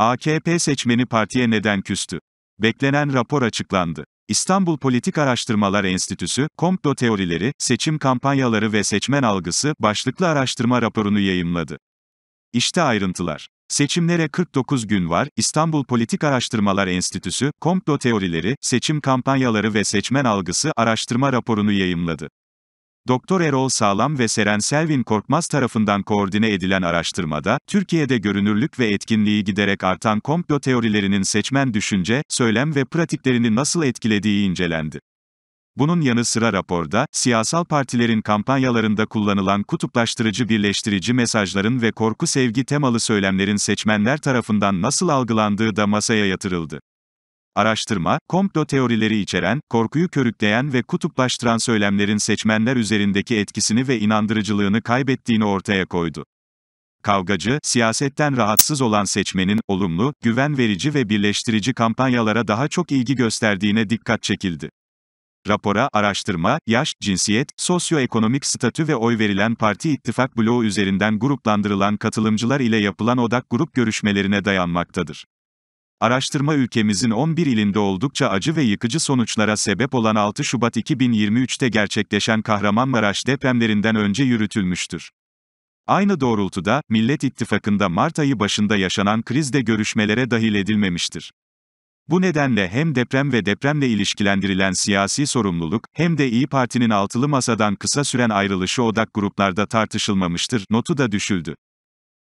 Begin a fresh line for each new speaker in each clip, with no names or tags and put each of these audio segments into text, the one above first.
AKP seçmeni partiye neden küstü? Beklenen rapor açıklandı. İstanbul Politik Araştırmalar Enstitüsü, Komplo Teorileri, Seçim Kampanyaları ve Seçmen Algısı başlıklı araştırma raporunu yayımladı. İşte ayrıntılar. Seçimlere 49 gün var, İstanbul Politik Araştırmalar Enstitüsü, Komplo Teorileri, Seçim Kampanyaları ve Seçmen Algısı araştırma raporunu yayımladı. Doktor Erol Sağlam ve Seren Selvin Korkmaz tarafından koordine edilen araştırmada, Türkiye'de görünürlük ve etkinliği giderek artan komplo teorilerinin seçmen düşünce, söylem ve pratiklerini nasıl etkilediği incelendi. Bunun yanı sıra raporda, siyasal partilerin kampanyalarında kullanılan kutuplaştırıcı birleştirici mesajların ve korku sevgi temalı söylemlerin seçmenler tarafından nasıl algılandığı da masaya yatırıldı. Araştırma, komplo teorileri içeren, korkuyu körükleyen ve kutuplaştıran söylemlerin seçmenler üzerindeki etkisini ve inandırıcılığını kaybettiğini ortaya koydu. Kavgacı, siyasetten rahatsız olan seçmenin, olumlu, güven verici ve birleştirici kampanyalara daha çok ilgi gösterdiğine dikkat çekildi. Rapora, araştırma, yaş, cinsiyet, sosyoekonomik statü ve oy verilen parti ittifak bloğu üzerinden gruplandırılan katılımcılar ile yapılan odak grup görüşmelerine dayanmaktadır. Araştırma ülkemizin 11 ilinde oldukça acı ve yıkıcı sonuçlara sebep olan 6 Şubat 2023'te gerçekleşen Kahramanmaraş depremlerinden önce yürütülmüştür. Aynı doğrultuda, Millet İttifakı'nda Mart ayı başında yaşanan krizde görüşmelere dahil edilmemiştir. Bu nedenle hem deprem ve depremle ilişkilendirilen siyasi sorumluluk, hem de İyi Parti'nin altılı masadan kısa süren ayrılışı odak gruplarda tartışılmamıştır, notu da düşüldü.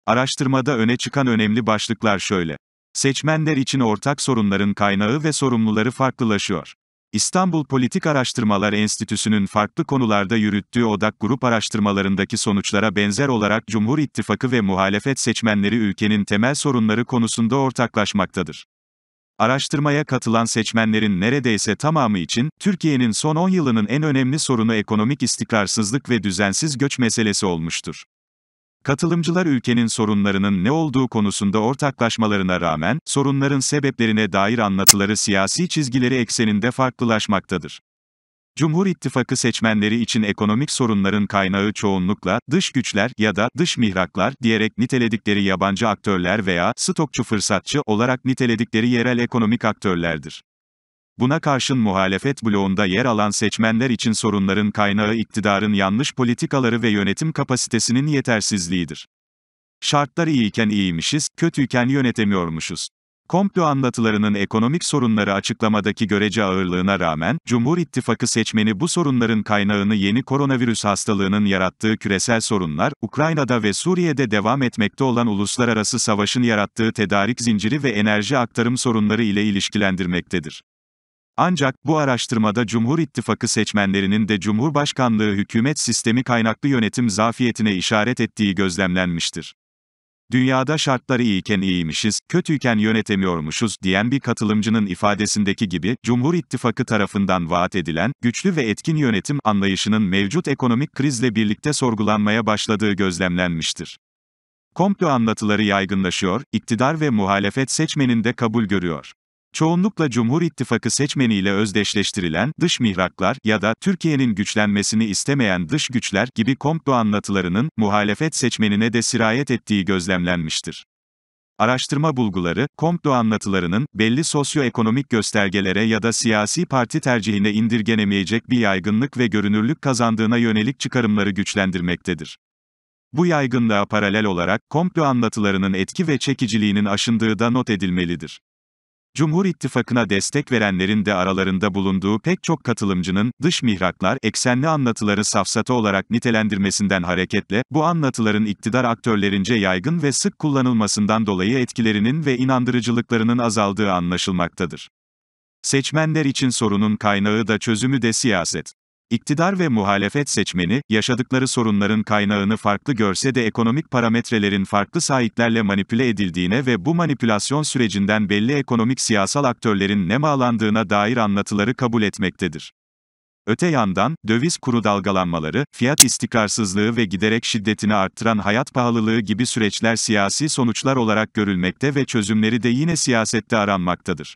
Araştırmada öne çıkan önemli başlıklar şöyle. Seçmenler için ortak sorunların kaynağı ve sorumluları farklılaşıyor. İstanbul Politik Araştırmalar Enstitüsü'nün farklı konularda yürüttüğü odak grup araştırmalarındaki sonuçlara benzer olarak Cumhur İttifakı ve muhalefet seçmenleri ülkenin temel sorunları konusunda ortaklaşmaktadır. Araştırmaya katılan seçmenlerin neredeyse tamamı için, Türkiye'nin son 10 yılının en önemli sorunu ekonomik istikrarsızlık ve düzensiz göç meselesi olmuştur. Katılımcılar ülkenin sorunlarının ne olduğu konusunda ortaklaşmalarına rağmen, sorunların sebeplerine dair anlatıları siyasi çizgileri ekseninde farklılaşmaktadır. Cumhur İttifakı seçmenleri için ekonomik sorunların kaynağı çoğunlukla dış güçler ya da dış mihraklar diyerek niteledikleri yabancı aktörler veya stokçu fırsatçı olarak niteledikleri yerel ekonomik aktörlerdir. Buna karşın muhalefet bloğunda yer alan seçmenler için sorunların kaynağı iktidarın yanlış politikaları ve yönetim kapasitesinin yetersizliğidir. Şartlar iyiyken iyiymişiz, kötüyken yönetemiyormuşuz. Komplo anlatılarının ekonomik sorunları açıklamadaki görece ağırlığına rağmen, Cumhur İttifakı seçmeni bu sorunların kaynağını yeni koronavirüs hastalığının yarattığı küresel sorunlar, Ukrayna'da ve Suriye'de devam etmekte olan uluslararası savaşın yarattığı tedarik zinciri ve enerji aktarım sorunları ile ilişkilendirmektedir. Ancak, bu araştırmada Cumhur İttifakı seçmenlerinin de Cumhurbaşkanlığı hükümet sistemi kaynaklı yönetim zafiyetine işaret ettiği gözlemlenmiştir. Dünyada şartları iyiyken iyiymişiz, kötüyken yönetemiyormuşuz diyen bir katılımcının ifadesindeki gibi, Cumhur İttifakı tarafından vaat edilen, güçlü ve etkin yönetim anlayışının mevcut ekonomik krizle birlikte sorgulanmaya başladığı gözlemlenmiştir. Komplo anlatıları yaygınlaşıyor, iktidar ve muhalefet seçmeninde kabul görüyor. Çoğunlukla Cumhur İttifakı seçmeniyle özdeşleştirilen dış mihraklar ya da Türkiye'nin güçlenmesini istemeyen dış güçler gibi komplo anlatılarının muhalefet seçmenine de sirayet ettiği gözlemlenmiştir. Araştırma bulguları, komplo anlatılarının belli sosyoekonomik göstergelere ya da siyasi parti tercihine indirgenemeyecek bir yaygınlık ve görünürlük kazandığına yönelik çıkarımları güçlendirmektedir. Bu yaygınlığa paralel olarak komplo anlatılarının etki ve çekiciliğinin aşındığı da not edilmelidir. Cumhur İttifakı'na destek verenlerin de aralarında bulunduğu pek çok katılımcının, dış mihraklar, eksenli anlatıları safsata olarak nitelendirmesinden hareketle, bu anlatıların iktidar aktörlerince yaygın ve sık kullanılmasından dolayı etkilerinin ve inandırıcılıklarının azaldığı anlaşılmaktadır. Seçmenler için sorunun kaynağı da çözümü de siyaset. İktidar ve muhalefet seçmeni, yaşadıkları sorunların kaynağını farklı görse de ekonomik parametrelerin farklı sahiplerle manipüle edildiğine ve bu manipülasyon sürecinden belli ekonomik siyasal aktörlerin ne nemalandığına dair anlatıları kabul etmektedir. Öte yandan, döviz kuru dalgalanmaları, fiyat istikrarsızlığı ve giderek şiddetini arttıran hayat pahalılığı gibi süreçler siyasi sonuçlar olarak görülmekte ve çözümleri de yine siyasette aranmaktadır.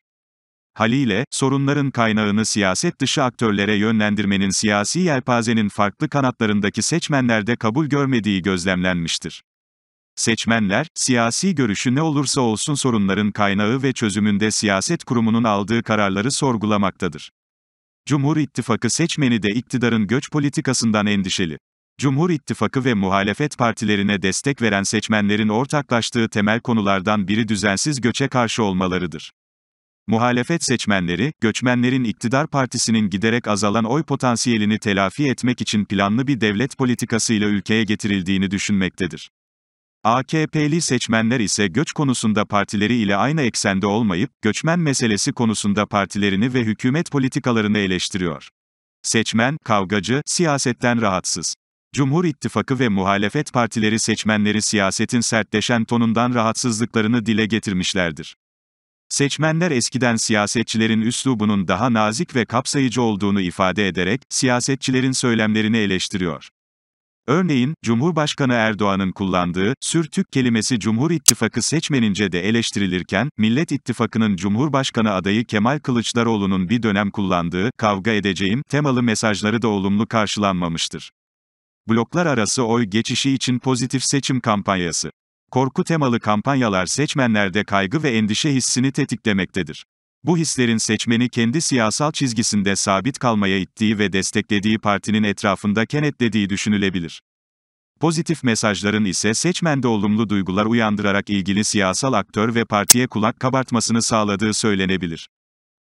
Haliyle, sorunların kaynağını siyaset dışı aktörlere yönlendirmenin siyasi yelpazenin farklı kanatlarındaki seçmenlerde kabul görmediği gözlemlenmiştir. Seçmenler, siyasi görüşü ne olursa olsun sorunların kaynağı ve çözümünde siyaset kurumunun aldığı kararları sorgulamaktadır. Cumhur İttifakı seçmeni de iktidarın göç politikasından endişeli. Cumhur İttifakı ve muhalefet partilerine destek veren seçmenlerin ortaklaştığı temel konulardan biri düzensiz göçe karşı olmalarıdır. Muhalefet seçmenleri, göçmenlerin iktidar partisinin giderek azalan oy potansiyelini telafi etmek için planlı bir devlet politikasıyla ülkeye getirildiğini düşünmektedir. AKP'li seçmenler ise göç konusunda partileri ile aynı eksende olmayıp, göçmen meselesi konusunda partilerini ve hükümet politikalarını eleştiriyor. Seçmen, kavgacı, siyasetten rahatsız. Cumhur İttifakı ve muhalefet partileri seçmenleri siyasetin sertleşen tonundan rahatsızlıklarını dile getirmişlerdir. Seçmenler eskiden siyasetçilerin üslubunun daha nazik ve kapsayıcı olduğunu ifade ederek, siyasetçilerin söylemlerini eleştiriyor. Örneğin, Cumhurbaşkanı Erdoğan'ın kullandığı sürtük kelimesi Cumhur İttifakı seçmenince de eleştirilirken, Millet İttifakı'nın Cumhurbaşkanı adayı Kemal Kılıçdaroğlu'nun bir dönem kullandığı kavga edeceğim temalı mesajları da olumlu karşılanmamıştır. Bloklar arası oy geçişi için pozitif seçim kampanyası korku temalı kampanyalar seçmenlerde kaygı ve endişe hissini tetiklemektedir. Bu hislerin seçmeni kendi siyasal çizgisinde sabit kalmaya ittiği ve desteklediği partinin etrafında kenetlediği düşünülebilir. Pozitif mesajların ise seçmende olumlu duygular uyandırarak ilgili siyasal aktör ve partiye kulak kabartmasını sağladığı söylenebilir.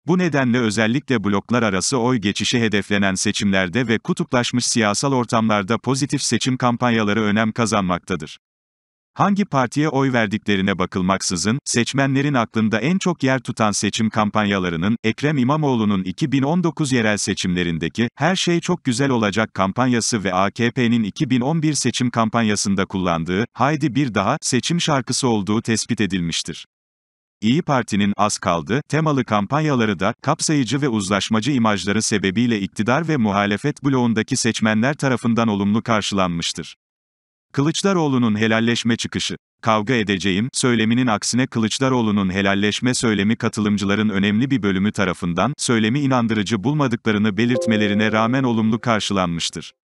Bu nedenle özellikle bloklar arası oy geçişi hedeflenen seçimlerde ve kutuplaşmış siyasal ortamlarda pozitif seçim kampanyaları önem kazanmaktadır. Hangi partiye oy verdiklerine bakılmaksızın, seçmenlerin aklında en çok yer tutan seçim kampanyalarının, Ekrem İmamoğlu'nun 2019 yerel seçimlerindeki, her şey çok güzel olacak kampanyası ve AKP'nin 2011 seçim kampanyasında kullandığı, haydi bir daha, seçim şarkısı olduğu tespit edilmiştir. İyi Parti'nin az kaldı temalı kampanyaları da kapsayıcı ve uzlaşmacı imajları sebebiyle iktidar ve muhalefet bloğundaki seçmenler tarafından olumlu karşılanmıştır. Kılıçdaroğlu'nun helalleşme çıkışı. Kavga edeceğim söyleminin aksine Kılıçdaroğlu'nun helalleşme söylemi katılımcıların önemli bir bölümü tarafından söylemi inandırıcı bulmadıklarını belirtmelerine rağmen olumlu karşılanmıştır.